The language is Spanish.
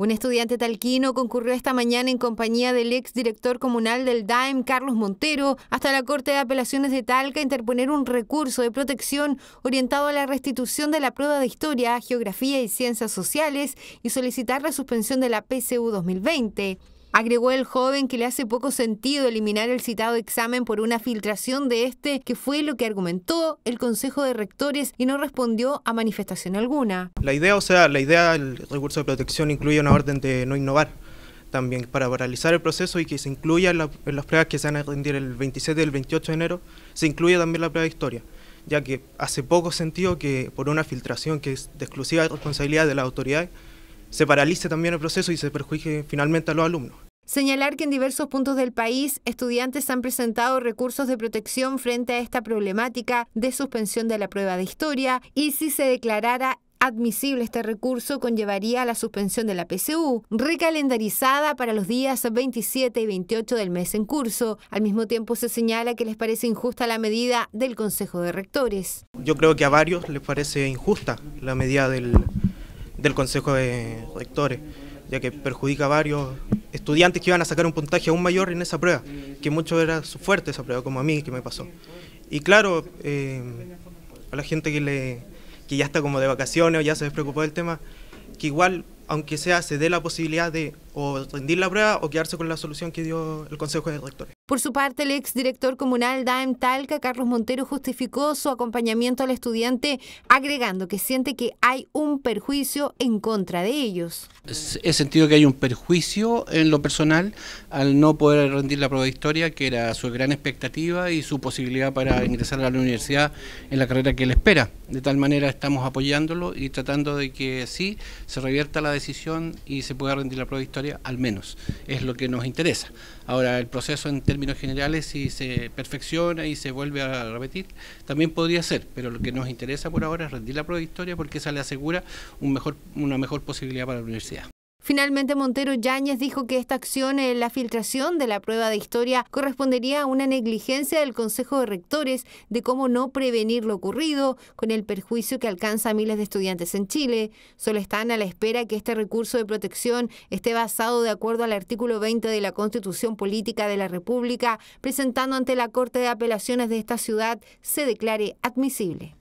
Un estudiante talquino concurrió esta mañana en compañía del ex director comunal del DAEM, Carlos Montero, hasta la Corte de Apelaciones de Talca a interponer un recurso de protección orientado a la restitución de la prueba de Historia, Geografía y Ciencias Sociales y solicitar la suspensión de la PCU 2020. Agregó el joven que le hace poco sentido eliminar el citado examen por una filtración de este, que fue lo que argumentó el Consejo de Rectores y no respondió a manifestación alguna. La idea, o sea, la idea del recurso de protección incluye una orden de no innovar también para paralizar el proceso y que se incluya en las pruebas que se van a rendir el 27 y el 28 de enero, se incluya también la prueba de historia, ya que hace poco sentido que por una filtración que es de exclusiva responsabilidad de las autoridades, se paralice también el proceso y se perjudique finalmente a los alumnos. Señalar que en diversos puntos del país estudiantes han presentado recursos de protección frente a esta problemática de suspensión de la prueba de historia y si se declarara admisible este recurso conllevaría la suspensión de la PSU, recalendarizada para los días 27 y 28 del mes en curso. Al mismo tiempo se señala que les parece injusta la medida del Consejo de Rectores. Yo creo que a varios les parece injusta la medida del, del Consejo de Rectores, ya que perjudica a varios estudiantes que iban a sacar un puntaje aún mayor en esa prueba, que mucho era su fuerte esa prueba, como a mí que me pasó. Y claro, eh, a la gente que, le, que ya está como de vacaciones o ya se despreocupó del tema, que igual, aunque sea, se dé la posibilidad de o rendir la prueba o quedarse con la solución que dio el Consejo de Rectores. Por su parte, el exdirector comunal DAEM Talca, Carlos Montero, justificó su acompañamiento al estudiante agregando que siente que hay un perjuicio en contra de ellos. He sentido que hay un perjuicio en lo personal al no poder rendir la prueba de historia, que era su gran expectativa y su posibilidad para ingresar a la universidad en la carrera que él espera. De tal manera estamos apoyándolo y tratando de que sí se revierta la decisión y se pueda rendir la prueba de historia al menos. Es lo que nos interesa. Ahora, el proceso en términos generales, si se perfecciona y se vuelve a repetir, también podría ser, pero lo que nos interesa por ahora es rendir la prueba porque esa le asegura una mejor posibilidad para la universidad. Finalmente, Montero Yáñez dijo que esta acción en eh, la filtración de la prueba de historia correspondería a una negligencia del Consejo de Rectores de cómo no prevenir lo ocurrido con el perjuicio que alcanza a miles de estudiantes en Chile. Solo están a la espera que este recurso de protección esté basado de acuerdo al artículo 20 de la Constitución Política de la República, presentando ante la Corte de Apelaciones de esta ciudad, se declare admisible.